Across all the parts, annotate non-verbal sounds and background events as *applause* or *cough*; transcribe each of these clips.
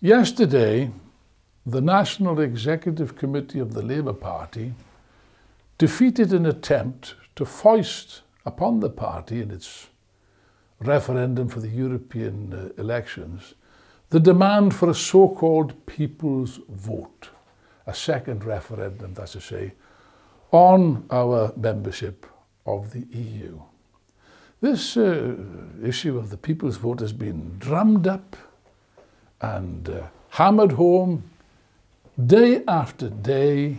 Yesterday, the National Executive Committee of the Labour Party defeated an attempt to foist upon the party in its referendum for the European uh, elections the demand for a so-called people's vote, a second referendum, that's to say, on our membership of the EU. This uh, issue of the people's vote has been drummed up and uh, hammered home day after day,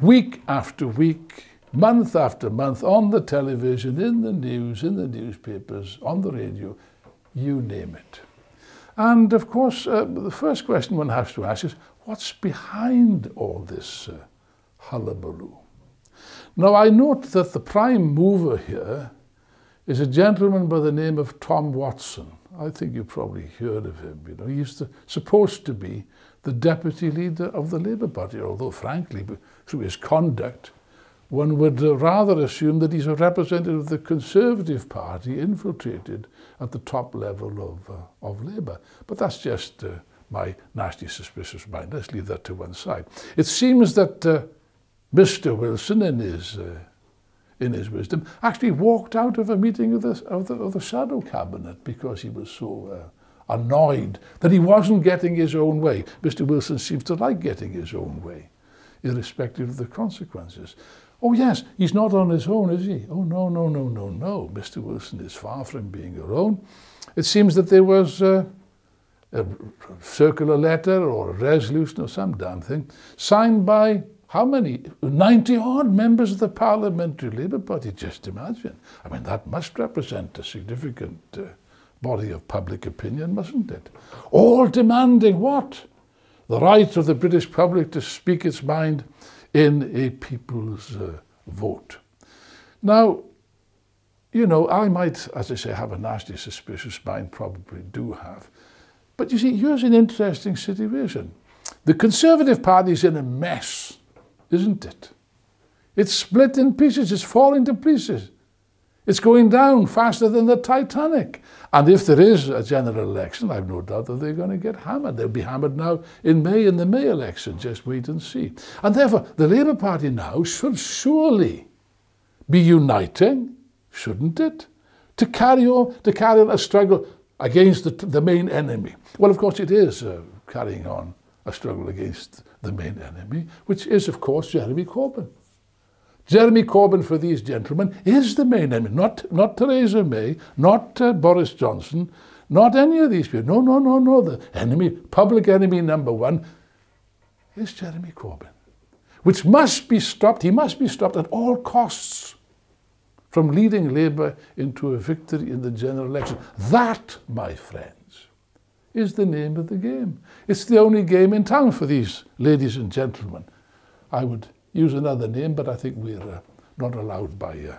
week after week, month after month, on the television, in the news, in the newspapers, on the radio, you name it. And of course, uh, the first question one has to ask is, what's behind all this uh, hullabaloo? Now, I note that the prime mover here is a gentleman by the name of Tom Watson. I think you probably heard of him. You know, he's supposed to be the deputy leader of the Labour Party, although frankly, through his conduct, one would uh, rather assume that he's a representative of the Conservative Party infiltrated at the top level of, uh, of Labour. But that's just uh, my nasty, suspicious mind. Let's leave that to one side. It seems that uh, Mr. Wilson and his uh, in his wisdom, actually walked out of a meeting of the, of the, of the shadow cabinet because he was so uh, annoyed that he wasn't getting his own way. Mr. Wilson seems to like getting his own way, irrespective of the consequences. Oh, yes, he's not on his own, is he? Oh, no, no, no, no, no. Mr. Wilson is far from being alone. It seems that there was uh, a circular letter or a resolution or some damn thing signed by how many, 90 odd members of the Parliamentary Labour Party, just imagine. I mean, that must represent a significant uh, body of public opinion, mustn't it? All demanding what? The right of the British public to speak its mind in a people's uh, vote. Now, you know, I might, as I say, have a nasty, suspicious mind, probably do have. But you see, here's an interesting situation. The Conservative Party is in a mess isn't it? It's split in pieces, it's falling to pieces. It's going down faster than the Titanic. And if there is a general election, I've no doubt that they're going to get hammered. They'll be hammered now in May in the May election. Just wait and see. And therefore, the Labour Party now should surely be uniting, shouldn't it, to carry on, to carry on a struggle against the, the main enemy. Well, of course, it is uh, carrying on a struggle against the main enemy, which is, of course, Jeremy Corbyn. Jeremy Corbyn, for these gentlemen, is the main enemy. Not, not Theresa May, not uh, Boris Johnson, not any of these people. No, no, no, no. The enemy, public enemy number one, is Jeremy Corbyn, which must be stopped. He must be stopped at all costs from leading Labour into a victory in the general election. That, my friends, is the name of the game. It's the only game in town for these ladies and gentlemen. I would use another name, but I think we're uh, not allowed by, uh,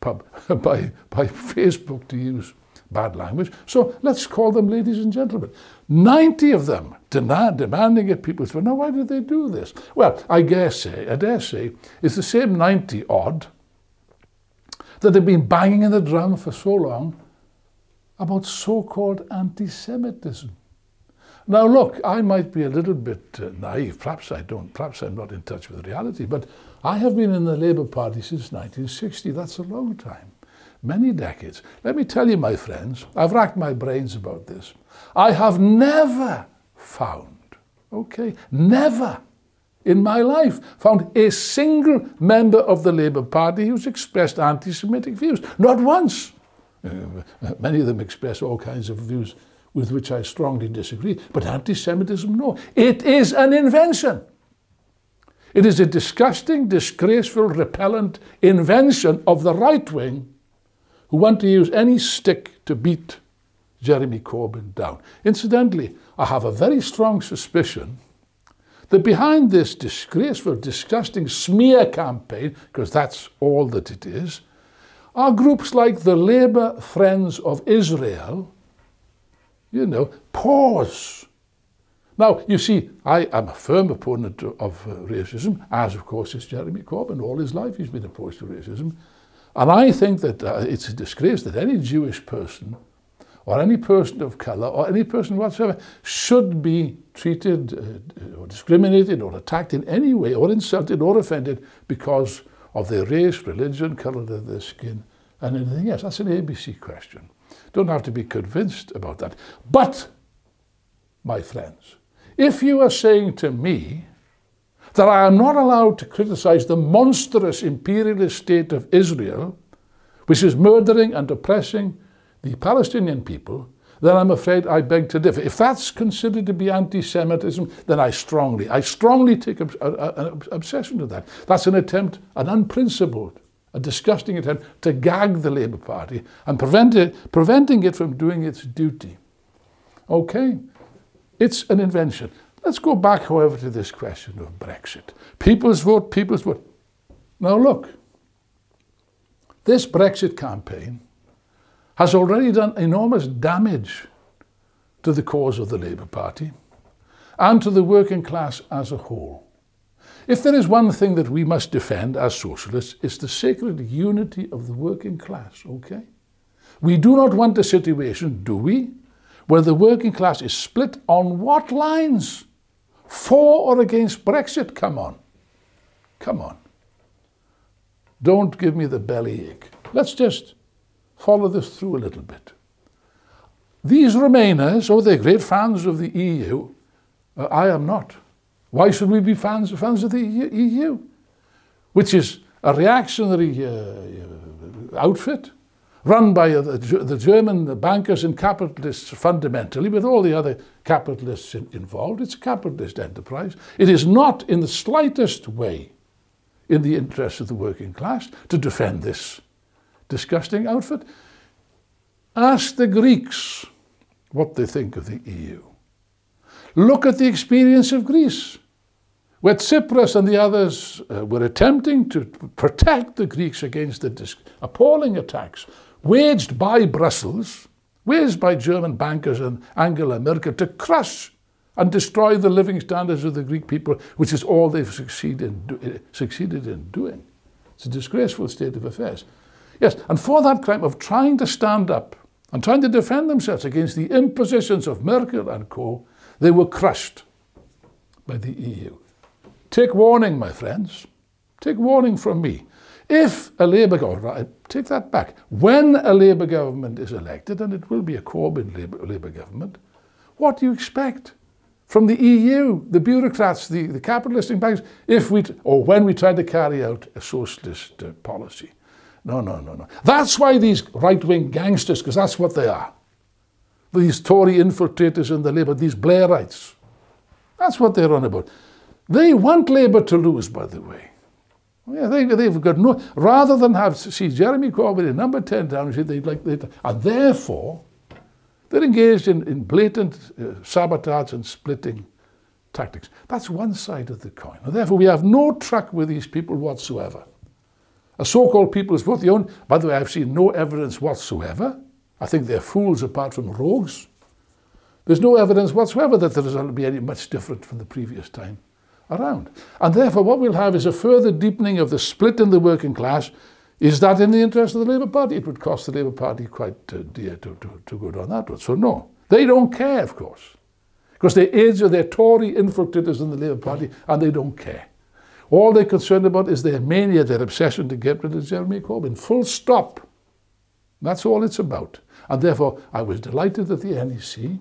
pub, *laughs* by, by Facebook to use bad language. So let's call them ladies and gentlemen. 90 of them demanding it. People say, now why do they do this? Well, I guess, I dare say, it's the same 90 odd that have been banging in the drum for so long about so called anti Semitism. Now, look, I might be a little bit uh, naive, perhaps I don't, perhaps I'm not in touch with reality, but I have been in the Labour Party since 1960. That's a long time, many decades. Let me tell you, my friends, I've racked my brains about this. I have never found, okay, never in my life found a single member of the Labour Party who's expressed anti Semitic views. Not once. Uh, many of them express all kinds of views with which I strongly disagree. But anti Semitism, no. It is an invention. It is a disgusting, disgraceful, repellent invention of the right wing who want to use any stick to beat Jeremy Corbyn down. Incidentally, I have a very strong suspicion that behind this disgraceful, disgusting smear campaign, because that's all that it is, are groups like the Labour Friends of Israel, you know, pause. Now, you see, I am a firm opponent of uh, racism, as of course is Jeremy Corbyn. All his life he's been opposed to racism. And I think that uh, it's a disgrace that any Jewish person or any person of colour or any person whatsoever should be treated uh, or discriminated or attacked in any way or insulted or offended because of their race, religion, colour of their skin, and anything else. That's an ABC question. Don't have to be convinced about that. But, my friends, if you are saying to me that I am not allowed to criticize the monstrous imperialist state of Israel, which is murdering and oppressing the Palestinian people then I'm afraid I beg to differ. If that's considered to be anti-Semitism, then I strongly, I strongly take uh, uh, an obsession to that. That's an attempt, an unprincipled, a disgusting attempt to gag the Labour Party and prevent it, preventing it from doing its duty. Okay, it's an invention. Let's go back, however, to this question of Brexit. People's vote, people's vote. Now look, this Brexit campaign has already done enormous damage to the cause of the Labour Party and to the working class as a whole. If there is one thing that we must defend as socialists, it's the sacred unity of the working class, okay? We do not want a situation, do we, where the working class is split on what lines? For or against Brexit? Come on. Come on. Don't give me the bellyache. Let's just follow this through a little bit. These Remainers, oh, they're great fans of the EU. Uh, I am not. Why should we be fans, fans of the EU? Which is a reactionary uh, uh outfit run by uh, the German bankers and capitalists fundamentally, with all the other capitalists in, involved. It's a capitalist enterprise. It is not in the slightest way in the interest of the working class to defend this disgusting outfit. Ask the Greeks what they think of the EU. Look at the experience of Greece, where Tsipras and the others uh, were attempting to protect the Greeks against the appalling attacks waged by Brussels, waged by German bankers and Angela Merkel to crush and destroy the living standards of the Greek people, which is all they've succeeded do, uh, succeeded in doing. It's a disgraceful state of affairs. Yes, and for that crime of trying to stand up and trying to defend themselves against the impositions of Merkel and co, they were crushed by the EU. Take warning, my friends. Take warning from me. If a Labour government, take that back, when a Labour government is elected, and it will be a Corbyn Labour, Labour government, what do you expect from the EU, the bureaucrats, the, the capitalistic banks, if we, or when we try to carry out a socialist uh, policy? No, no, no, no. That's why these right wing gangsters, because that's what they are. These Tory infiltrators in the Labour, these Blairites. That's what they're on about. They want Labour to lose, by the way. Yeah, they, they've got no. Rather than have, see, Jeremy Corbyn in number 10 down, they'd like, they'd, and therefore, they're engaged in, in blatant uh, sabotage and splitting tactics. That's one side of the coin. And therefore, we have no truck with these people whatsoever. A so-called people's vote. worth their By the way, I've seen no evidence whatsoever. I think they're fools apart from rogues. There's no evidence whatsoever that the result will be any much different from the previous time around. And therefore, what we'll have is a further deepening of the split in the working class. Is that in the interest of the Labour Party? It would cost the Labour Party quite uh, dear to, to, to go down that road. So no, they don't care, of course, because they age or their Tory infiltrators in the Labour Party, and they don't care. All they're concerned about is their mania, their obsession to get rid of Jeremy Corbyn. Full stop. That's all it's about. And therefore, I was delighted that the NEC,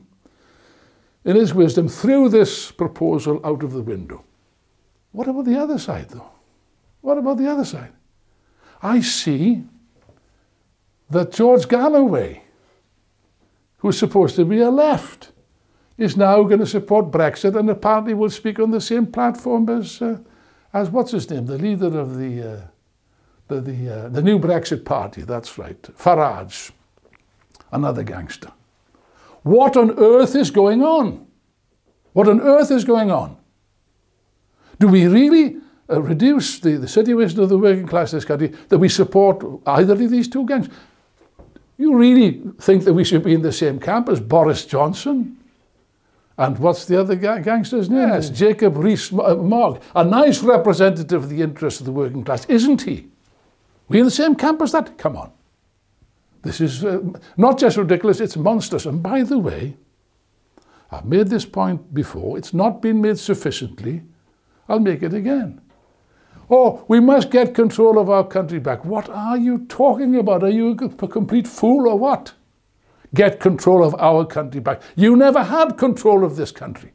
in his wisdom, threw this proposal out of the window. What about the other side, though? What about the other side? I see that George Galloway, who's supposed to be a left, is now going to support Brexit and apparently will speak on the same platform as. Uh, as what's his name, the leader of the uh, the the, uh, the new Brexit party. That's right, Farage, another gangster. What on earth is going on? What on earth is going on? Do we really uh, reduce the, the situation of the working class in this country that we support either of these two gangs? You really think that we should be in the same camp as Boris Johnson? And what's the other gangster's name? Yes, Jacob Rees-Mogg, a nice representative of the interests of the working class, isn't he? We in the same camp as that? Come on. This is uh, not just ridiculous, it's monstrous. And by the way, I've made this point before, it's not been made sufficiently. I'll make it again. Oh, we must get control of our country back. What are you talking about? Are you a complete fool or what? get control of our country back. You never had control of this country.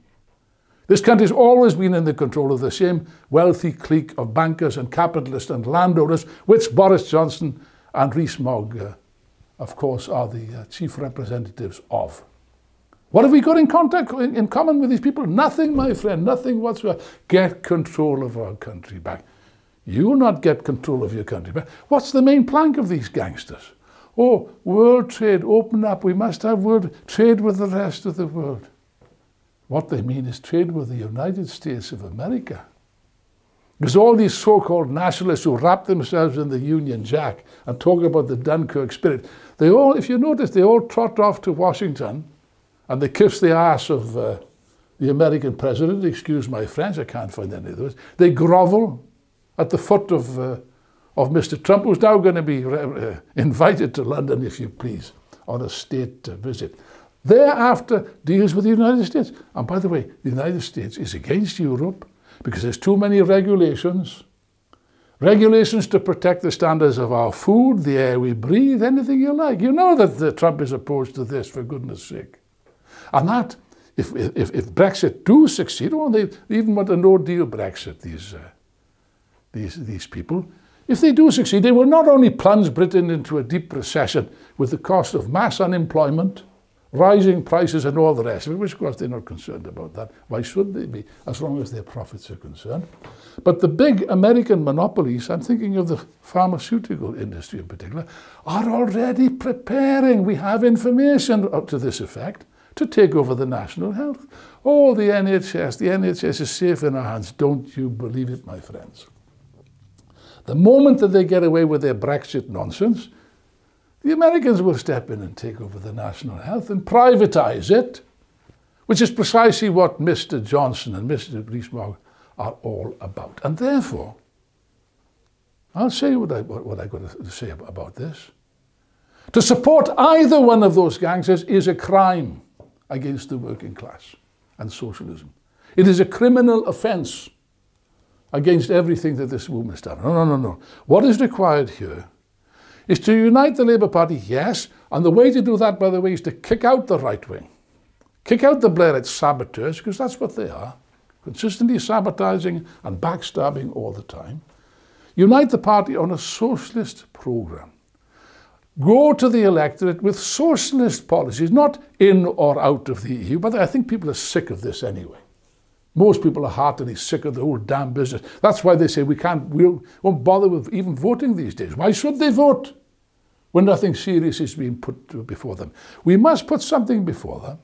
This country's always been in the control of the same wealthy clique of bankers and capitalists and landowners, which Boris Johnson and Rees-Mogg, uh, of course, are the uh, chief representatives of. What have we got in contact in, in common with these people? Nothing, my friend, nothing whatsoever. Get control of our country back. You will not get control of your country back. What's the main plank of these gangsters? Oh, world trade, open up, we must have world trade with the rest of the world. What they mean is trade with the United States of America. Because all these so called nationalists who wrap themselves in the Union Jack and talk about the Dunkirk spirit, they all, if you notice, they all trot off to Washington and they kiss the ass of uh, the American president. Excuse my French, I can't find any of those. They grovel at the foot of uh, of Mr. Trump, who's now going to be invited to London, if you please, on a state visit. Thereafter, deals with the United States. And by the way, the United States is against Europe because there's too many regulations. Regulations to protect the standards of our food, the air we breathe, anything you like. You know that Trump is opposed to this, for goodness sake. And that, if, if, if Brexit do succeed, well, oh, they, they even want a no-deal Brexit, these, uh, these, these people. If they do succeed, they will not only plunge Britain into a deep recession with the cost of mass unemployment, rising prices and all the rest of it, which of course they're not concerned about that. Why should they be, as long as their profits are concerned? But the big American monopolies, I'm thinking of the pharmaceutical industry in particular, are already preparing, we have information up to this effect, to take over the national health. Oh, the NHS, the NHS is safe in our hands. Don't you believe it, my friends. The moment that they get away with their Brexit nonsense, the Americans will step in and take over the national health and privatize it, which is precisely what Mr. Johnson and Mr. Rees-Mogg are all about. And therefore, I'll say what, I, what, I've got to say about this. To support either one of those gangsters is a crime against the working class and socialism. It is a criminal offence against everything that this has done. No, no, no, no. What is required here is to unite the Labour Party, yes, and the way to do that, by the way, is to kick out the right wing. Kick out the Blairite saboteurs, because that's what they are, consistently sabotaging and backstabbing all the time. Unite the party on a socialist programme. Go to the electorate with socialist policies, not in or out of the EU, but I think people are sick of this anyway. Most people are heartily sick of the whole damn business. That's why they say we can't, we'll, not bother with even voting these days. Why should they vote when nothing serious is being put before them? We must put something before them.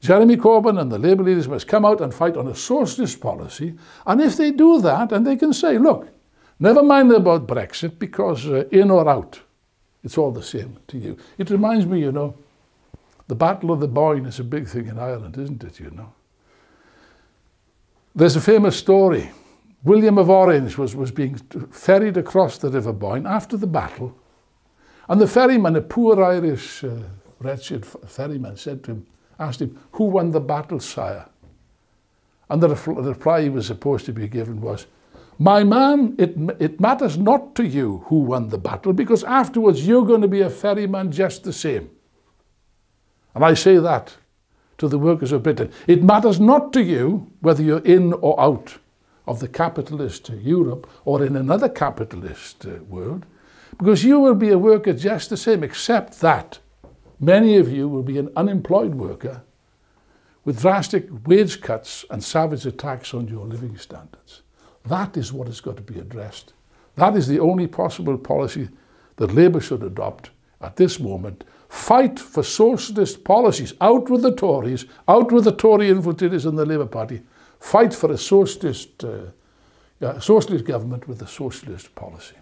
Jeremy Corbyn and the Labour leaders must come out and fight on a socialist policy. And if they do that, and they can say, look, never mind about Brexit because uh, in or out, it's all the same to you. It reminds me, you know, the Battle of the Boyne is a big thing in Ireland, isn't it, you know? There's a famous story. William of Orange was, was being ferried across the River Boyne after the battle. And the ferryman, a poor Irish uh, wretched ferryman, said to him, asked him, who won the battle, sire? And the, the reply he was supposed to be given was, my man, it, it matters not to you who won the battle, because afterwards you're going to be a ferryman just the same. And I say that to the workers of Britain. It matters not to you whether you're in or out of the capitalist Europe or in another capitalist uh, world, because you will be a worker just the same, except that many of you will be an unemployed worker with drastic wage cuts and savage attacks on your living standards. That is what has got to be addressed. That is the only possible policy that Labour should adopt at this moment Fight for socialist policies. Out with the Tories, out with the Tory infiltrators in the Labour Party. Fight for a socialist, uh, socialist government with a socialist policy.